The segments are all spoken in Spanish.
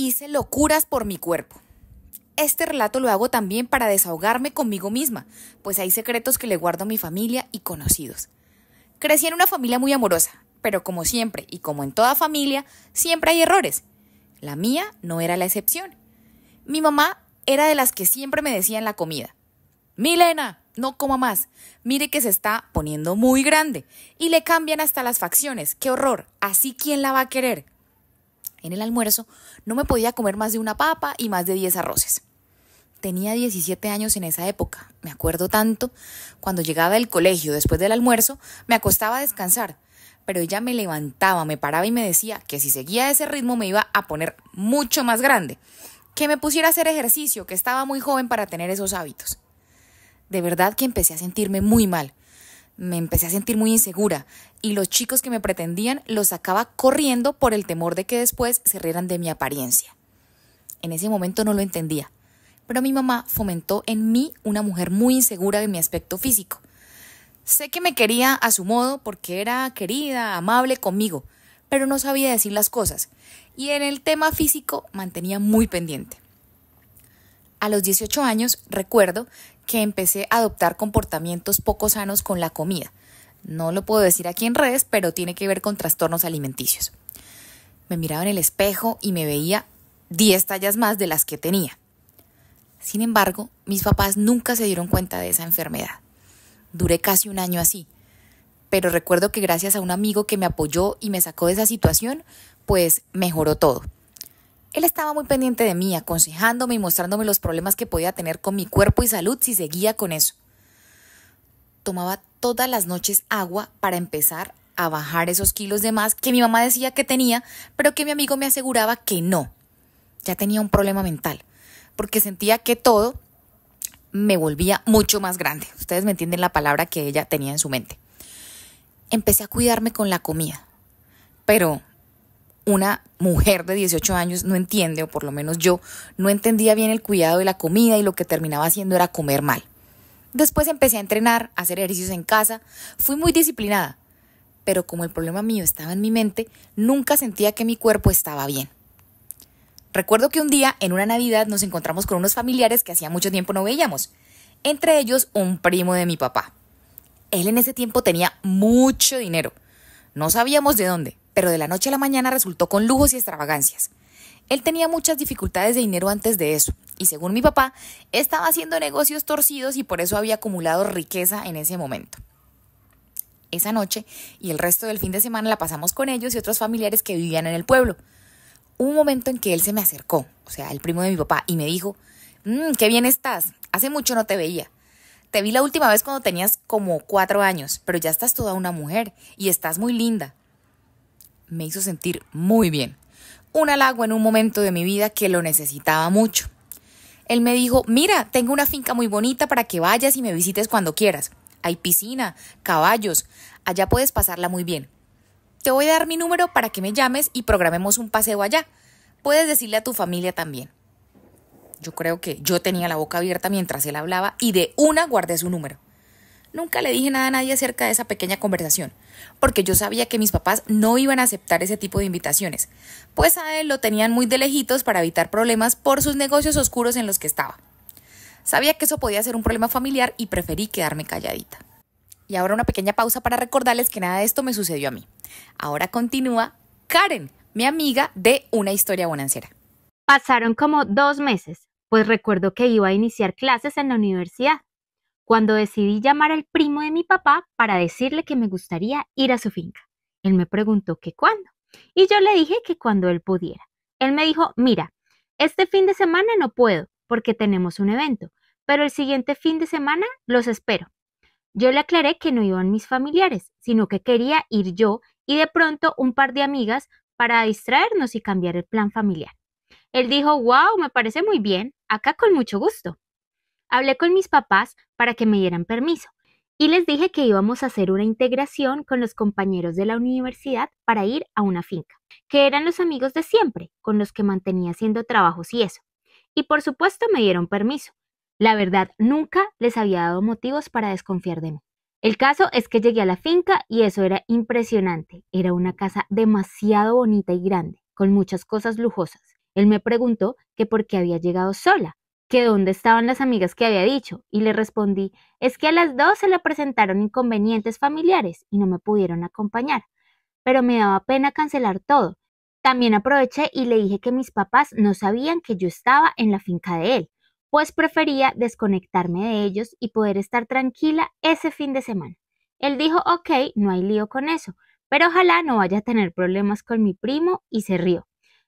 hice locuras por mi cuerpo. Este relato lo hago también para desahogarme conmigo misma, pues hay secretos que le guardo a mi familia y conocidos. Crecí en una familia muy amorosa, pero como siempre y como en toda familia, siempre hay errores. La mía no era la excepción. Mi mamá era de las que siempre me decían la comida. Milena, no coma más. Mire que se está poniendo muy grande. Y le cambian hasta las facciones. ¡Qué horror! Así quién la va a querer en el almuerzo, no me podía comer más de una papa y más de 10 arroces. Tenía 17 años en esa época, me acuerdo tanto. Cuando llegaba del colegio después del almuerzo, me acostaba a descansar, pero ella me levantaba, me paraba y me decía que si seguía ese ritmo me iba a poner mucho más grande, que me pusiera a hacer ejercicio, que estaba muy joven para tener esos hábitos. De verdad que empecé a sentirme muy mal, me empecé a sentir muy insegura y los chicos que me pretendían los sacaba corriendo por el temor de que después se rieran de mi apariencia. En ese momento no lo entendía, pero mi mamá fomentó en mí una mujer muy insegura de mi aspecto físico. Sé que me quería a su modo porque era querida, amable conmigo, pero no sabía decir las cosas y en el tema físico mantenía muy pendiente. A los 18 años recuerdo que empecé a adoptar comportamientos poco sanos con la comida. No lo puedo decir aquí en redes, pero tiene que ver con trastornos alimenticios. Me miraba en el espejo y me veía 10 tallas más de las que tenía. Sin embargo, mis papás nunca se dieron cuenta de esa enfermedad. Duré casi un año así, pero recuerdo que gracias a un amigo que me apoyó y me sacó de esa situación, pues mejoró todo. Él estaba muy pendiente de mí, aconsejándome y mostrándome los problemas que podía tener con mi cuerpo y salud si seguía con eso. Tomaba todas las noches agua para empezar a bajar esos kilos de más que mi mamá decía que tenía, pero que mi amigo me aseguraba que no. Ya tenía un problema mental, porque sentía que todo me volvía mucho más grande. Ustedes me entienden la palabra que ella tenía en su mente. Empecé a cuidarme con la comida, pero una mujer de 18 años no entiende, o por lo menos yo, no entendía bien el cuidado de la comida y lo que terminaba haciendo era comer mal. Después empecé a entrenar, a hacer ejercicios en casa, fui muy disciplinada, pero como el problema mío estaba en mi mente, nunca sentía que mi cuerpo estaba bien. Recuerdo que un día, en una Navidad, nos encontramos con unos familiares que hacía mucho tiempo no veíamos, entre ellos un primo de mi papá. Él en ese tiempo tenía mucho dinero, no sabíamos de dónde, pero de la noche a la mañana resultó con lujos y extravagancias. Él tenía muchas dificultades de dinero antes de eso, y según mi papá, estaba haciendo negocios torcidos y por eso había acumulado riqueza en ese momento. Esa noche y el resto del fin de semana la pasamos con ellos y otros familiares que vivían en el pueblo. un momento en que él se me acercó, o sea, el primo de mi papá, y me dijo, mm, qué bien estás, hace mucho no te veía. Te vi la última vez cuando tenías como cuatro años, pero ya estás toda una mujer y estás muy linda me hizo sentir muy bien. Un halago en un momento de mi vida que lo necesitaba mucho. Él me dijo, mira, tengo una finca muy bonita para que vayas y me visites cuando quieras. Hay piscina, caballos, allá puedes pasarla muy bien. Te voy a dar mi número para que me llames y programemos un paseo allá. Puedes decirle a tu familia también. Yo creo que yo tenía la boca abierta mientras él hablaba y de una guardé su número. Nunca le dije nada a nadie acerca de esa pequeña conversación, porque yo sabía que mis papás no iban a aceptar ese tipo de invitaciones, pues a él lo tenían muy de lejitos para evitar problemas por sus negocios oscuros en los que estaba. Sabía que eso podía ser un problema familiar y preferí quedarme calladita. Y ahora una pequeña pausa para recordarles que nada de esto me sucedió a mí. Ahora continúa Karen, mi amiga de Una Historia Bonancera. Pasaron como dos meses, pues recuerdo que iba a iniciar clases en la universidad cuando decidí llamar al primo de mi papá para decirle que me gustaría ir a su finca. Él me preguntó que cuándo y yo le dije que cuando él pudiera. Él me dijo, mira, este fin de semana no puedo porque tenemos un evento, pero el siguiente fin de semana los espero. Yo le aclaré que no iban mis familiares, sino que quería ir yo y de pronto un par de amigas para distraernos y cambiar el plan familiar. Él dijo, wow, me parece muy bien, acá con mucho gusto hablé con mis papás para que me dieran permiso y les dije que íbamos a hacer una integración con los compañeros de la universidad para ir a una finca, que eran los amigos de siempre, con los que mantenía haciendo trabajos y eso. Y por supuesto me dieron permiso. La verdad, nunca les había dado motivos para desconfiar de mí. El caso es que llegué a la finca y eso era impresionante. Era una casa demasiado bonita y grande, con muchas cosas lujosas. Él me preguntó que por qué había llegado sola que dónde estaban las amigas que había dicho, y le respondí, es que a las dos se le presentaron inconvenientes familiares y no me pudieron acompañar, pero me daba pena cancelar todo. También aproveché y le dije que mis papás no sabían que yo estaba en la finca de él, pues prefería desconectarme de ellos y poder estar tranquila ese fin de semana. Él dijo, ok, no hay lío con eso, pero ojalá no vaya a tener problemas con mi primo y se rió.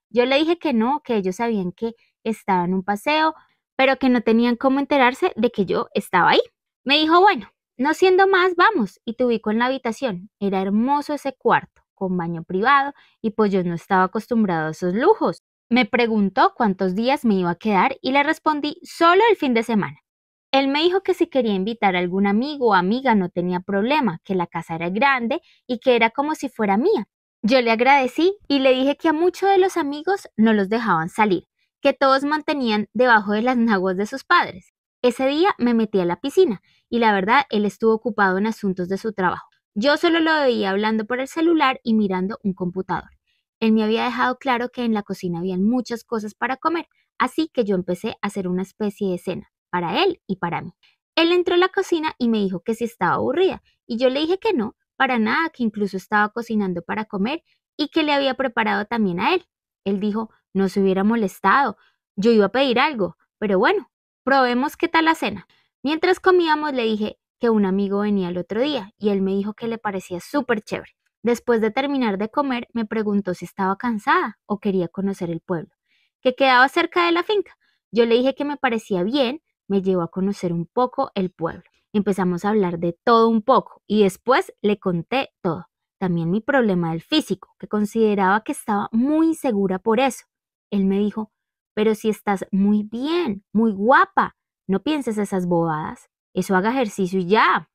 Yo le dije que no, que ellos sabían que estaba en un paseo, pero que no tenían cómo enterarse de que yo estaba ahí. Me dijo, bueno, no siendo más, vamos, y te ubico en la habitación. Era hermoso ese cuarto, con baño privado, y pues yo no estaba acostumbrado a esos lujos. Me preguntó cuántos días me iba a quedar y le respondí solo el fin de semana. Él me dijo que si quería invitar a algún amigo o amiga no tenía problema, que la casa era grande y que era como si fuera mía. Yo le agradecí y le dije que a muchos de los amigos no los dejaban salir, que todos mantenían debajo de las naguas de sus padres. Ese día me metí a la piscina y la verdad él estuvo ocupado en asuntos de su trabajo. Yo solo lo veía hablando por el celular y mirando un computador. Él me había dejado claro que en la cocina habían muchas cosas para comer, así que yo empecé a hacer una especie de cena, para él y para mí. Él entró a la cocina y me dijo que si estaba aburrida, y yo le dije que no, para nada, que incluso estaba cocinando para comer y que le había preparado también a él. Él dijo, no se hubiera molestado. Yo iba a pedir algo, pero bueno, probemos qué tal la cena. Mientras comíamos le dije que un amigo venía el otro día y él me dijo que le parecía súper chévere. Después de terminar de comer me preguntó si estaba cansada o quería conocer el pueblo, que quedaba cerca de la finca. Yo le dije que me parecía bien, me llevó a conocer un poco el pueblo. Empezamos a hablar de todo un poco y después le conté todo. También mi problema del físico, que consideraba que estaba muy insegura por eso él me dijo, pero si estás muy bien, muy guapa, no pienses esas bobadas, eso haga ejercicio y ya.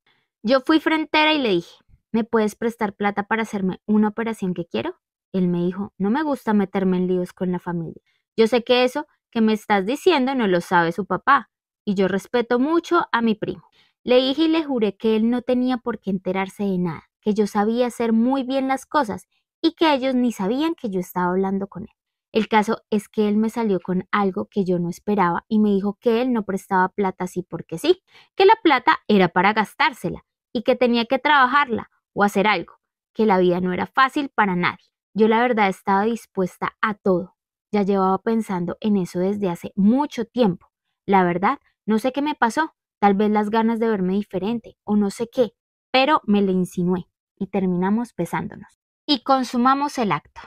Yo fui frentera y le dije, ¿me puedes prestar plata para hacerme una operación que quiero? Él me dijo, no me gusta meterme en líos con la familia. Yo sé que eso que me estás diciendo no lo sabe su papá, y yo respeto mucho a mi primo. Le dije y le juré que él no tenía por qué enterarse de nada, que yo sabía hacer muy bien las cosas y que ellos ni sabían que yo estaba hablando con él. El caso es que él me salió con algo que yo no esperaba y me dijo que él no prestaba plata así porque sí, que la plata era para gastársela y que tenía que trabajarla o hacer algo, que la vida no era fácil para nadie. Yo la verdad estaba dispuesta a todo. Ya llevaba pensando en eso desde hace mucho tiempo. La verdad, no sé qué me pasó, tal vez las ganas de verme diferente o no sé qué, pero me le insinué y terminamos besándonos. Y consumamos el acto.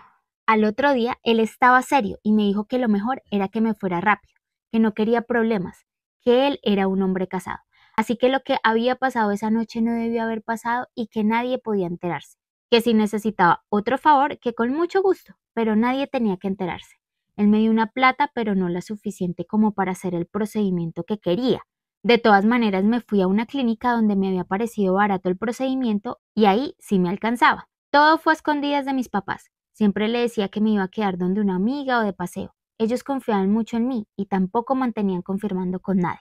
Al otro día él estaba serio y me dijo que lo mejor era que me fuera rápido, que no quería problemas, que él era un hombre casado. Así que lo que había pasado esa noche no debió haber pasado y que nadie podía enterarse. Que si necesitaba otro favor, que con mucho gusto, pero nadie tenía que enterarse. Él me dio una plata, pero no la suficiente como para hacer el procedimiento que quería. De todas maneras, me fui a una clínica donde me había parecido barato el procedimiento y ahí sí me alcanzaba. Todo fue a escondidas de mis papás. Siempre le decía que me iba a quedar donde una amiga o de paseo. Ellos confiaban mucho en mí y tampoco mantenían confirmando con nadie.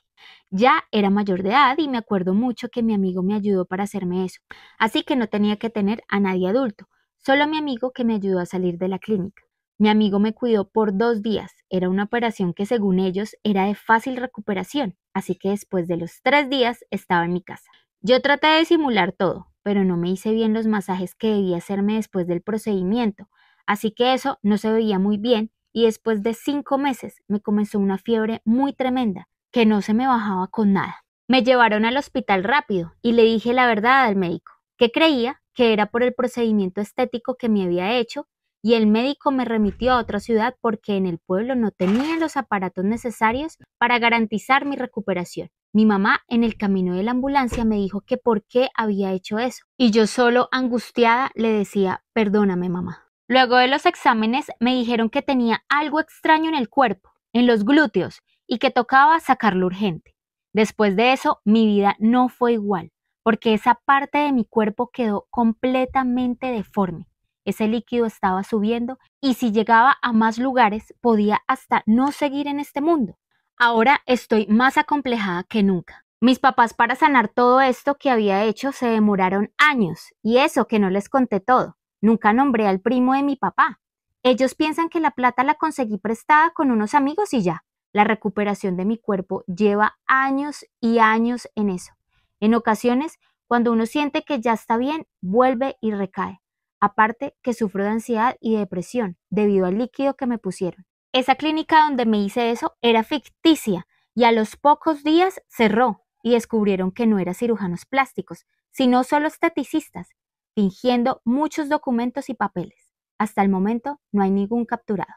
Ya era mayor de edad y me acuerdo mucho que mi amigo me ayudó para hacerme eso, así que no tenía que tener a nadie adulto, solo a mi amigo que me ayudó a salir de la clínica. Mi amigo me cuidó por dos días, era una operación que según ellos era de fácil recuperación, así que después de los tres días estaba en mi casa. Yo traté de simular todo, pero no me hice bien los masajes que debía hacerme después del procedimiento, Así que eso no se veía muy bien y después de cinco meses me comenzó una fiebre muy tremenda que no se me bajaba con nada. Me llevaron al hospital rápido y le dije la verdad al médico, que creía que era por el procedimiento estético que me había hecho y el médico me remitió a otra ciudad porque en el pueblo no tenían los aparatos necesarios para garantizar mi recuperación. Mi mamá en el camino de la ambulancia me dijo que por qué había hecho eso y yo solo angustiada le decía, perdóname mamá. Luego de los exámenes me dijeron que tenía algo extraño en el cuerpo, en los glúteos, y que tocaba sacarlo urgente. Después de eso, mi vida no fue igual, porque esa parte de mi cuerpo quedó completamente deforme. Ese líquido estaba subiendo y si llegaba a más lugares podía hasta no seguir en este mundo. Ahora estoy más acomplejada que nunca. Mis papás para sanar todo esto que había hecho se demoraron años y eso que no les conté todo. Nunca nombré al primo de mi papá. Ellos piensan que la plata la conseguí prestada con unos amigos y ya. La recuperación de mi cuerpo lleva años y años en eso. En ocasiones, cuando uno siente que ya está bien, vuelve y recae. Aparte que sufro de ansiedad y depresión debido al líquido que me pusieron. Esa clínica donde me hice eso era ficticia y a los pocos días cerró y descubrieron que no era cirujanos plásticos, sino solo esteticistas fingiendo muchos documentos y papeles. Hasta el momento no hay ningún capturado.